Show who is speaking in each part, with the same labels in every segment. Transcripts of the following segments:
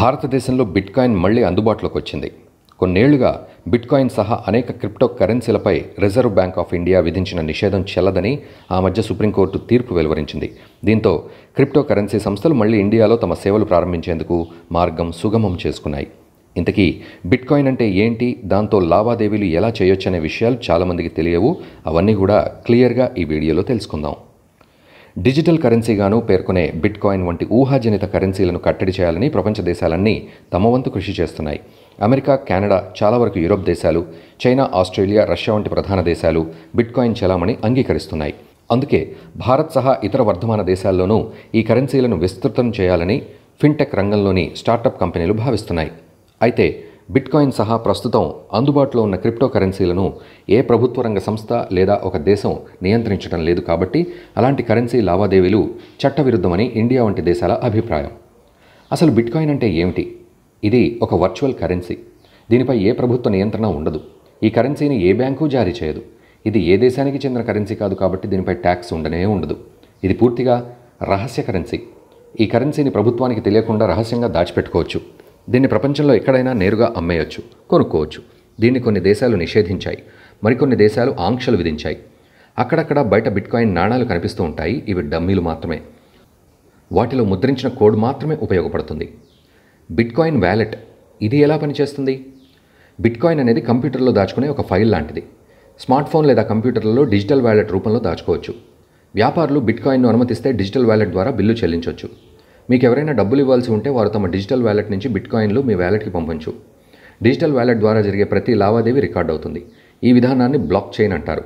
Speaker 1: భారతదేశంలో బిట్కాయిన్ మళ్లీ అందుబాటులోకి వచ్చింది కొన్నేళ్లుగా బిట్కాయిన్ సహా అనేక క్రిప్టో కరెన్సీలపై రిజర్వ్ బ్యాంక్ ఆఫ్ ఇండియా విధించిన నిషేధం చెల్లదని ఆ మధ్య సుప్రీంకోర్టు తీర్పు వెలువరించింది దీంతో క్రిప్టో కరెన్సీ సంస్థలు మళ్లీ ఇండియాలో తమ సేవలు ప్రారంభించేందుకు మార్గం సుగమం చేసుకున్నాయి ఇంతకీ బిట్కాయిన్ అంటే ఏంటి దాంతో లావాదేవీలు ఎలా చేయొచ్చనే విషయాలు చాలామందికి తెలియవు అవన్నీ కూడా క్లియర్గా ఈ వీడియోలో తెలుసుకుందాం డిజిటల్ కరెన్సీగాను పేర్కొనే బిట్ కాయిన్ వంటి ఊహాజనిత కరెన్సీలను కట్టడి చేయాలని ప్రపంచ దేశాలన్నీ తమ వంతు కృషి చేస్తున్నాయి అమెరికా కెనడా చాలా వరకు యూరోప్ దేశాలు చైనా ఆస్ట్రేలియా రష్యా వంటి ప్రధాన దేశాలు బిట్ కాయిన్ చలామణి అంగీకరిస్తున్నాయి అందుకే భారత్ సహా ఇతర వర్ధమాన దేశాల్లోనూ ఈ కరెన్సీలను విస్తృతం చేయాలని ఫిన్టెక్ రంగంలోని స్టార్టప్ కంపెనీలు భావిస్తున్నాయి అయితే బిట్కాయిన్ సహా ప్రస్తుతం అందుబాటులో ఉన్న క్రిప్టో కరెన్సీలను ఏ ప్రభుత్వ రంగ సంస్థ లేదా ఒక దేశం నియంత్రించడం లేదు కాబట్టి అలాంటి కరెన్సీ లావాదేవీలు చట్టవిరుద్ధమని ఇండియా వంటి దేశాల అభిప్రాయం అసలు బిట్కాయిన్ అంటే ఏమిటి ఇది ఒక వర్చువల్ కరెన్సీ దీనిపై ఏ ప్రభుత్వ నియంత్రణ ఉండదు ఈ కరెన్సీని ఏ బ్యాంకు జారీ చేయదు ఇది ఏ దేశానికి చెందిన కరెన్సీ కాదు కాబట్టి దీనిపై ట్యాక్స్ ఉండనే ఉండదు ఇది పూర్తిగా రహస్య కరెన్సీ ఈ కరెన్సీని ప్రభుత్వానికి తెలియకుండా రహస్యంగా దాచిపెట్టుకోవచ్చు దీన్ని ప్రపంచంలో ఎక్కడైనా నేరుగా అమ్మేయొచ్చు కొనుక్కోవచ్చు దీన్ని కొన్ని దేశాలు నిషేధించాయి మరికొన్ని దేశాలు ఆంక్షలు విధించాయి అక్కడక్కడ బయట బిట్కాయిన్ నాణాలు కనిపిస్తూ ఉంటాయి ఇవి డమ్మీలు మాత్రమే వాటిలో ముద్రించిన కోడ్ మాత్రమే ఉపయోగపడుతుంది బిట్కాయిన్ వ్యాలెట్ ఇది ఎలా పనిచేస్తుంది బిట్కాయిన్ అనేది కంప్యూటర్లో దాచుకునే ఒక ఫైల్ లాంటిది స్మార్ట్ ఫోన్ లేదా కంప్యూటర్లలో డిజిటల్ వ్యాలెట్ రూపంలో దాచుకోవచ్చు వ్యాపారులు బిట్కాయిన్ను అనుమతిస్తే డిజిటల్ వ్యాలెట్ ద్వారా బిల్లు చెల్లించవచ్చు మీకు ఎవరైనా డబ్బులు ఇవ్వాల్సి ఉంటే వారు తమ డిజిటల్ వ్యాలెట్ నుంచి బిట్కాయిన్లు మీ వ్యాలెట్కి పంపించు డిజిటల్ వ్యాలెట్ ద్వారా జరిగే ప్రతి లావాదేవీ రికార్డ్ అవుతుంది ఈ విధానాన్ని బ్లాక్ చైన్ అంటారు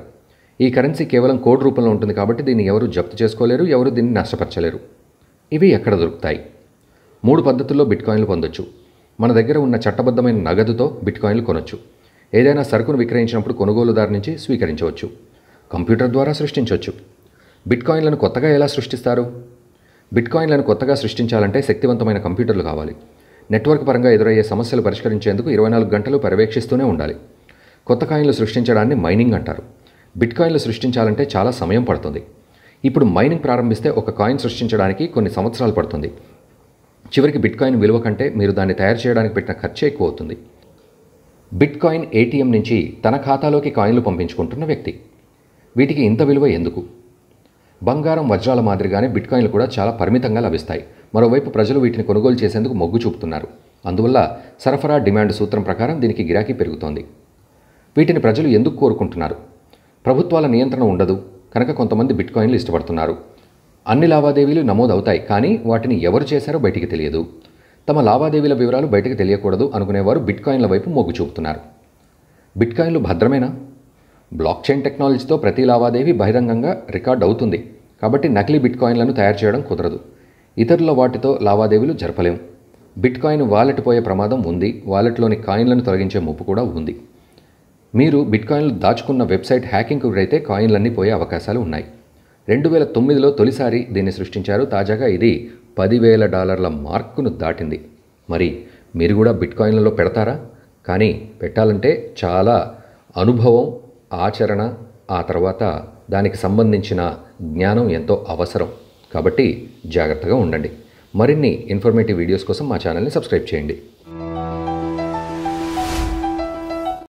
Speaker 1: ఈ కరెన్సీ కేవలం కోడ్ రూపంలో ఉంటుంది కాబట్టి దీన్ని ఎవరు జప్తు చేసుకోలేరు ఎవరు దీన్ని నష్టపరచలేరు ఇవి ఎక్కడ దొరుకుతాయి మూడు పద్ధతుల్లో బిట్కాయిన్లు పొందొచ్చు మన దగ్గర ఉన్న చట్టబద్ధమైన నగదుతో బిట్కాయిన్లు కొనొచ్చు ఏదైనా సరుకును విక్రయించినప్పుడు కొనుగోలుదారు నుంచి స్వీకరించవచ్చు కంప్యూటర్ ద్వారా సృష్టించవచ్చు బిట్కాయిన్లను కొత్తగా ఎలా సృష్టిస్తారు బిట్కాయిన్లను కొత్తగా సృష్టించాలంటే శక్తివంతమైన కంప్యూటర్లు కావాలి నెట్వర్క్ పరంగా ఎదురయ్యే సమస్యలు పరిష్కరించేందుకు ఇరవై నాలుగు గంటలు పర్యవేక్షిస్తూనే ఉండాలి కొత్త కాయిన్లు సృష్టించడాన్ని మైనింగ్ అంటారు బిట్కాయిన్లు సృష్టించాలంటే చాలా సమయం పడుతుంది ఇప్పుడు మైనింగ్ ప్రారంభిస్తే ఒక కాయిన్ సృష్టించడానికి కొన్ని సంవత్సరాలు పడుతుంది చివరికి బిట్కాయిన్ విలువ కంటే మీరు దాన్ని తయారు చేయడానికి పెట్టిన ఖర్చే ఎక్కువ అవుతుంది బిట్కాయిన్ ఏటీఎం నుంచి తన ఖాతాలోకి కాయిన్లు పంపించుకుంటున్న వ్యక్తి వీటికి ఇంత విలువ ఎందుకు బంగారం వజ్రాల మాదిరిగానే బిట్కాయిన్లు కూడా చాలా పరిమితంగా లభిస్తాయి మరోవైపు ప్రజలు వీటిని కొనుగోలు చేసేందుకు మొగ్గు చూపుతున్నారు అందువల్ల సరఫరా డిమాండ్ సూత్రం ప్రకారం దీనికి గిరాకీ పెరుగుతోంది వీటిని ప్రజలు ఎందుకు కోరుకుంటున్నారు ప్రభుత్వాల నియంత్రణ ఉండదు కనుక కొంతమంది బిట్కాయిన్లు ఇష్టపడుతున్నారు అన్ని లావాదేవీలు నమోదవుతాయి కానీ వాటిని ఎవరు చేశారో బయటికి తెలియదు తమ లావాదేవీల వివరాలు బయటకు తెలియకూడదు అనుకునేవారు బిట్కాయిన్ల వైపు మొగ్గు చూపుతున్నారు బిట్కాయిన్లు భద్రమేనా బ్లాక్ చైన్ టెక్నాలజీతో ప్రతి లావాదేవీ బహిరంగంగా రికార్డ్ అవుతుంది కాబట్టి నకిలీ బిట్కాయిన్లను తయారు చేయడం కుదరదు ఇతరుల వాటితో లావాదేవీలు జరపలేం బిట్కాయిన్ వాలెట్ పోయే ప్రమాదం ఉంది వాలెట్లోని కాయిన్లను తొలగించే ముప్పు కూడా ఉంది మీరు బిట్కాయిన్లు దాచుకున్న వెబ్సైట్ హ్యాకింగ్కు గురైతే కాయిన్లన్నీ పోయే అవకాశాలు ఉన్నాయి రెండు వేల తొమ్మిదిలో తొలిసారి దీన్ని సృష్టించారు తాజాగా ఇది పదివేల డాలర్ల మార్కును దాటింది మరి మీరు కూడా బిట్కాయిన్లలో పెడతారా కానీ పెట్టాలంటే చాలా అనుభవం ఆచరణ ఆ తర్వాత దానికి సంబంధించిన జ్ఞానం ఎంతో అవసరం కాబట్టి జాగ్రత్తగా ఉండండి మరిన్ని ఇన్ఫర్మేటివ్ వీడియోస్ కోసం మా ఛానల్ని సబ్స్క్రైబ్ చేయండి